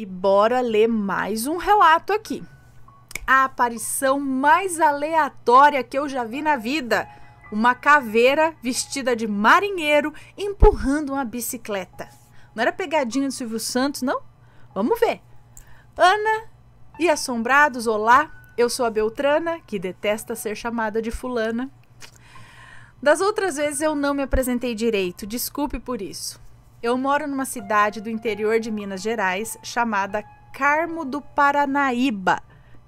E bora ler mais um relato aqui. A aparição mais aleatória que eu já vi na vida. Uma caveira vestida de marinheiro empurrando uma bicicleta. Não era pegadinha do Silvio Santos, não? Vamos ver. Ana e assombrados, olá. Eu sou a Beltrana, que detesta ser chamada de fulana. Das outras vezes eu não me apresentei direito, desculpe por isso. Eu moro numa cidade do interior de Minas Gerais chamada Carmo do Paranaíba.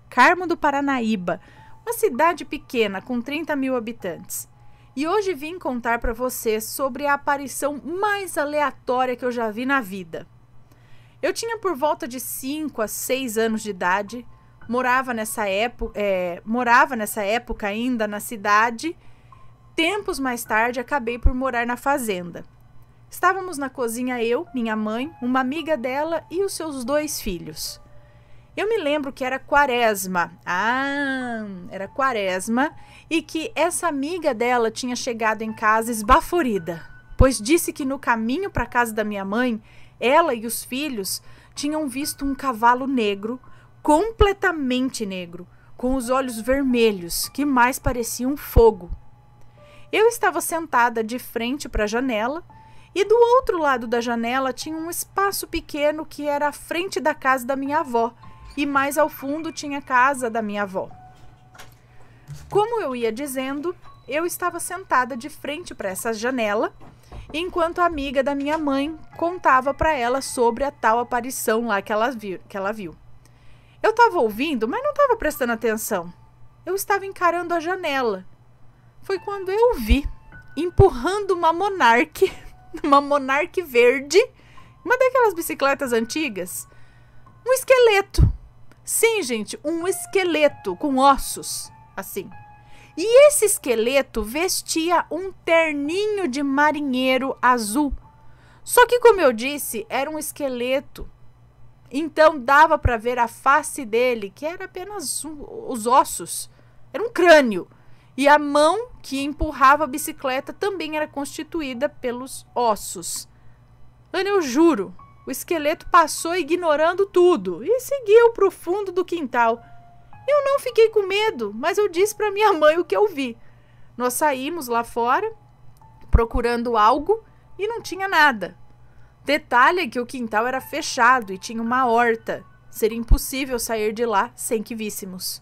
Carmo do Paranaíba, uma cidade pequena com 30 mil habitantes. E hoje vim contar para você sobre a aparição mais aleatória que eu já vi na vida. Eu tinha por volta de 5 a 6 anos de idade, morava nessa, época, é, morava nessa época ainda na cidade. Tempos mais tarde acabei por morar na fazenda. Estávamos na cozinha eu, minha mãe, uma amiga dela e os seus dois filhos. Eu me lembro que era quaresma. Ah, era quaresma e que essa amiga dela tinha chegado em casa esbaforida, pois disse que no caminho para casa da minha mãe, ela e os filhos tinham visto um cavalo negro, completamente negro, com os olhos vermelhos, que mais pareciam fogo. Eu estava sentada de frente para a janela e do outro lado da janela tinha um espaço pequeno que era a frente da casa da minha avó, e mais ao fundo tinha a casa da minha avó. Como eu ia dizendo, eu estava sentada de frente para essa janela, enquanto a amiga da minha mãe contava para ela sobre a tal aparição lá que ela, viu, que ela viu. Eu estava ouvindo, mas não estava prestando atenção. Eu estava encarando a janela. Foi quando eu vi empurrando uma monarque uma Monarch verde, uma daquelas bicicletas antigas, um esqueleto. Sim, gente, um esqueleto com ossos, assim. E esse esqueleto vestia um terninho de marinheiro azul. Só que, como eu disse, era um esqueleto. Então dava para ver a face dele, que era apenas os ossos. Era um crânio. E a mão que empurrava a bicicleta também era constituída pelos ossos. Ana, eu juro, o esqueleto passou ignorando tudo e seguiu para o fundo do quintal. Eu não fiquei com medo, mas eu disse para minha mãe o que eu vi. Nós saímos lá fora procurando algo e não tinha nada. Detalhe é que o quintal era fechado e tinha uma horta. Seria impossível sair de lá sem que víssemos.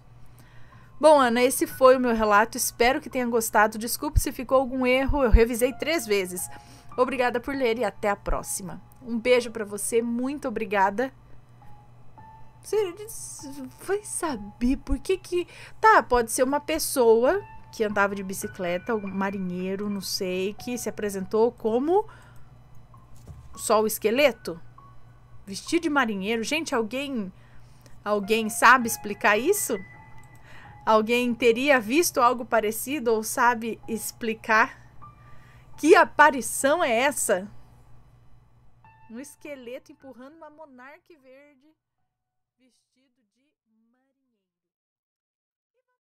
Bom, Ana, esse foi o meu relato. Espero que tenha gostado. Desculpe se ficou algum erro, eu revisei três vezes. Obrigada por ler e até a próxima. Um beijo para você, muito obrigada. Você vai saber por que que. Tá, pode ser uma pessoa que andava de bicicleta, algum marinheiro, não sei, que se apresentou como. Só o esqueleto? Vestido de marinheiro? Gente, alguém. Alguém sabe explicar isso? Alguém teria visto algo parecido ou sabe explicar? Que aparição é essa? Um esqueleto empurrando uma monarca verde vestida.